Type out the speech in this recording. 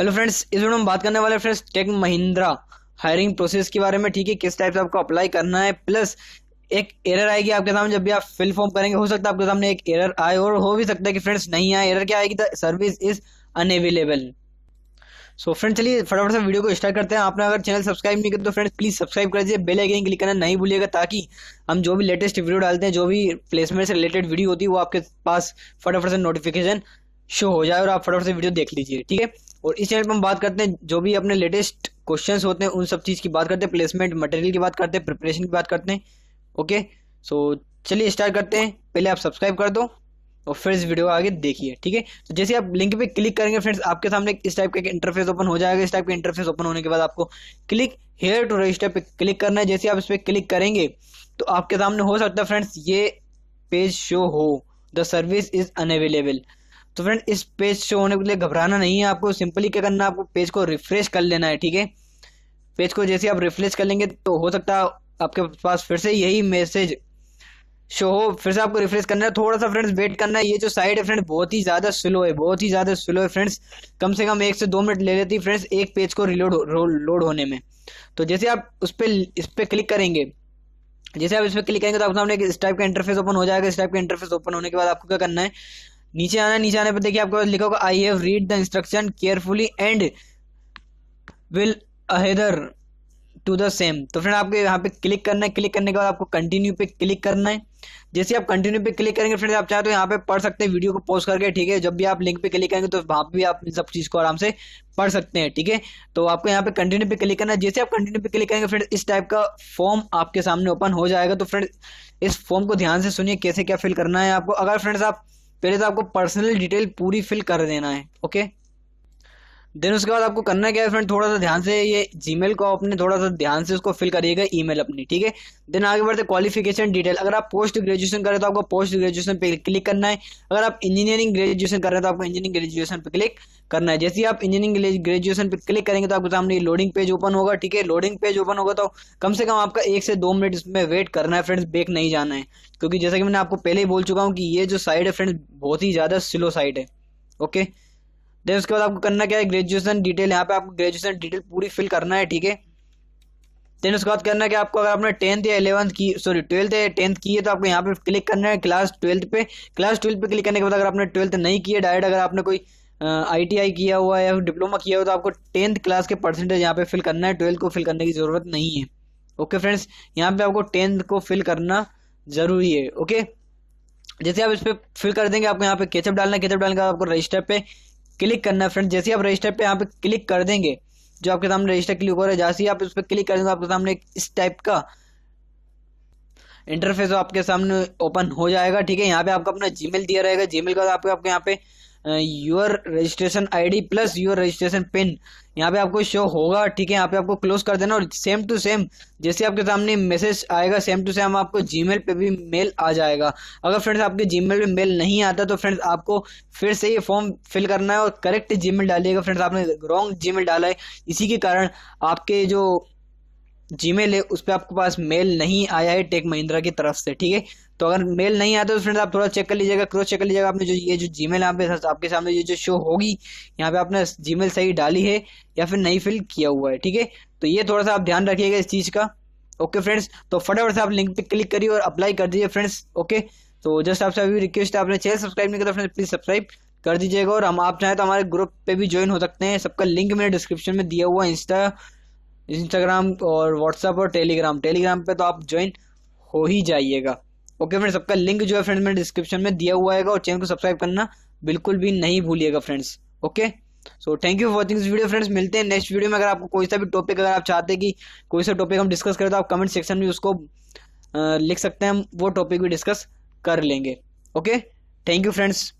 Hello friends इस video में बात करने वाले friends tech Mahindra hiring process के बारे में ठीक है किस टाइप से आपको अप्लाई करना है प्लस एक एरर आएगी आपके सामने जब भी आप फिल फॉर्म करेंगे हो सकता है आपके सामने एक एरर आए और हो भी सकता है कि फ्रेंड्स नहीं आए एरर क्या आएगी service is unable so friend चलिए फटाफट से वीडियो को स्टार्ट करते हैं आपने अगर चैनल सब्सक्राइब नहीं किया तो फ्रेंड्स प्लीज सब्सक्राइब कर दीजिए बेल आइकन क्लिक करना नहीं भूलिएगा ताकि हम जो भी लेटेस्ट वीडियो डालते हैं जो भी प्लेसमेंट से रिलेटेड वीडियो होती है वो आपके पास फटाफट से नोटिफिकेशन शो हो जाए और आप फटाफट से वीडियो देख लीजिए ठीक है और इस चैनल पर हम बात करते हैं जो भी अपने लेटेस्ट क्वेश्चंस होते हैं उन सब चीज़ की बात करते हैं प्लेसमेंट मटेरियल की बात करते हैं प्रिपरेशन की बात करते हैं ओके सो चलिए स्टार्ट करते हैं पहले आप सब्सक्राइब कर दो और फिर इस वीडियो आगे देखिए ठीक है तो जैसे आप लिंक पे क्लिक करेंगे फ्रेंड्स आपके सामने इस टाइप का इंटरफेस ओपन हो जाएगा इस टाइप का इंटरफेस ओपन होने के बाद आपको क्लिक हेयर टू रजिस्टर पे क्लिक करना है जैसे आप इस पर क्लिक करेंगे तो आपके सामने हो सकता है फ्रेंड्स ये पेज शो हो द सर्विस इज अनबल तो फ्रेंड इस पेज शो होने के लिए घबराना नहीं है आपको सिंपली क्या करना है आपको पेज को रिफ्रेश कर लेना है ठीक है पेज को जैसे आप रिफ्रेश कर लेंगे तो हो सकता है आपके पास फिर से यही मैसेज शो हो फिर से आपको रिफ्रेश करना है थोड़ा सा फ्रेंड्स वेट करना है ये जो साइड है फ्रेंड बहुत ही ज़्यादा स्लो है बहुत ही ज़्यादा स्लो है फ्रेंड्स कम से कम एक से दो मिनट ले लेती है फ्रेंड्स एक पेज को रिलोड लोड होने में तो जैसे आप उस पर इस पर क्लिक करेंगे जैसे आप इस पर क्लिक करेंगे तो आपके सामने इस टाइप का इंटरफेस ओपन हो जाएगा इस टाइप का इंटरफेस ओपन होने के बाद आपको क्या करना है नीचे आना नीचे आने पर देखिए आपको लिखा होगा I have read the instruction carefully and will adhere to the same तो फ्रेंड आपको यहाँ पे क्लिक करना है क्लिक करने के बाद आपको कंटिन्यू पे क्लिक करना है जैसे आप कंटिन्यू पे क्लिक करेंगे फ्रेंड आप चाहे तो यहाँ पे पढ़ सकते हैं वीडियो को पोस्ट करके ठीक है जब भी आप लिंक पे क्लिक करेंगे तो वहां पर भी आप इन सब चीज़ को आराम से पढ़ सकते हैं ठीक है तो आपको यहाँ पे कंटिन्यू पे क्लिक करना है जैसे आप कंटिन्यू पे क्लिक करेंगे फ्रेंड इस टाइप का फॉर्म आपके सामने ओपन हो जाएगा तो फ्रेंड इस फॉर्म को ध्यान से सुनिए कैसे क्या फिल करना है आपको अगर फ्रेंड्स आप पहले तो आपको पर्सनल डिटेल पूरी फिल कर देना है ओके देन उसके बाद आपको करना क्या है फ्रेंड थोड़ा सा ध्यान से ये जीमेल को अपने थोड़ा सा ध्यान से उसको फिल करिएगा ईमेल अपनी ठीक है देन आगे बढ़ते क्वालिफिकेशन डिटेल अगर आप पोस्ट ग्रेजुएशन करें तो आपको पोस्ट ग्रेजुएशन पे क्लिक करना है अगर आप इंजीनियरिंग ग्रेजुएशन कर रहे हैं तो आपको इंजीनियरिंग ग्रेजुएशन पे क्लिक तो करना है जैसे आप इंजीनियरिंग ग्रेजुएशन पे क्लिक करेंगे तो आपके सामने लोडिंग पेज ओपन होगा ठीक है लोडिंग पेज ओपन होगा तो कम से कम आपका एक से दो मिनट इसमें वेट करना है फ्रेंड्स बेक नहीं जाना है क्योंकि जैसा कि मैंने आपको पहले ही बोल चुका हूँ कि ये जो साइड है फ्रेंड्स बहुत ही ज़्यादा स्लो साइड है ओके okay? देन उसके बाद आपको करना क्या है ग्रेजुएशन डिटेल यहाँ पे आपको ग्रेजुएशन डिटेल पूरी फिल करना है ठीक है देन उसके बाद करना क्या आपको अगर आपने टेंथ या इलेवंथ की सॉरी ट्वेल्थ या टेंथ की है तो आपको यहाँ पे क्लिक करना है क्लास ट्वेल्थ पे क्लास ट्वेल्थ पे क्लिक करने के बाद अगर आपने ट्वेल्थ नहीं किया डायरेक्ट अगर आपने कोई आईटीआई uh, किया हुआ है या डिप्लोमा किया हुआ तो आपको टेंथ क्लास के परसेंटेज यहाँ पे फिल करना है ट्वेल्थ को फिल करने की ज़रूरत नहीं है ओके फ्रेंड्स यहाँ पे आपको टेंथ को फिल करना ज़रूरी है ओके जैसे आप इस पर फिल कर देंगे आपको यहाँ पे केचअप डालना है केचअप डालने के बाद आपको रजिस्टर पे क्लिक करना है फ्रेंड जैसे आप रजिस्टर पे यहाँ पे क्लिक कर देंगे जो आपके सामने रजिस्टर क्लिक हो रहा है जैसे ही आप उस पर क्लिक कर देंगे तो आपके सामने इस टाइप का इंटरफेस आपके सामने ओपन हो जाएगा ठीक है यहाँ पे आपका अपना जीमेल दिया रहेगा जीमेल का आपको आपके यहाँ पे your registration ID plus your registration pin यहाँ पे आपको शो होगा ठीक है यहाँ पे आपको क्लोज कर देना और सेम टू सेम जैसे आपके सामने मैसेज आएगा सेम टू सेम आपको जीमेल पे भी मेल आ जाएगा अगर फ्रेंड्स आपके जीमेल पे मेल नहीं आता तो फ्रेंड्स आपको फिर से ये फॉर्म फिल करना है और करेक्ट जीमेल डालिएगा फ्रेंड्स आपने रॉन्ग जीमेल डाला है इसी के कारण आपके जो जीमेल है उस पर आपके पास मेल नहीं आया है टेक महिंद्रा की तरफ से ठीक है तो अगर मेल नहीं आता तो फ्रेंड्स आप थोड़ा चेक कर लीजिएगा क्रॉस चेक कर लीजिएगा आपने जो ये जो जी मेल पे तो आपके सामने ये जो शो होगी यहाँ पे आपने जी मेल सही डाली है या फिर नहीं फिल किया हुआ है ठीक है तो ये थोड़ा सा आप ध्यान रखिएगा इस चीज़ का ओके फ्रेंड्स तो फटाफट से आप लिंक पे क्लिक करिए और अप्लाई कर दीजिए फ्रेंड्स ओके तो जस्ट आपसे अभी रिक्वेस्ट है आपने चैनल सब्सक्राइब नहीं करा फ्रेंड्स प्लीज़ सब्सक्राइब कर दीजिएगा और हम आप चाहें तो हमारे ग्रुप पे भी ज्वाइन हो सकते हैं सबका लिंक मैंने डिस्क्रिप्शन में दिया हुआ इंस्टा इंस्टाग्राम और व्हाट्सअप और टेलीग्राम टेलीग्राम पे तो आप ज्वाइन हो ही जाइएगा ओके फ्रेंड्स सबका लिंक जो है फ्रेंड्स मैंने डिस्क्रिप्शन में दिया हुआ है और चैनल को सब्सक्राइब करना बिल्कुल भी नहीं भूलिएगा friends okay so thank you for watching this video friends मिलते हैं नेक्स्ट वीडियो में अगर आपको कोई सा भी टॉपिक अगर आप चाहते हैं कि कोई सा टॉपिक हम डिस्कस करें तो आप कमेंट सेक्शन में उसको लिख सकते हैं हम वो टॉपिक भी डिस्कस कर लेंगे ओके थैंक यू फ्रेंड्स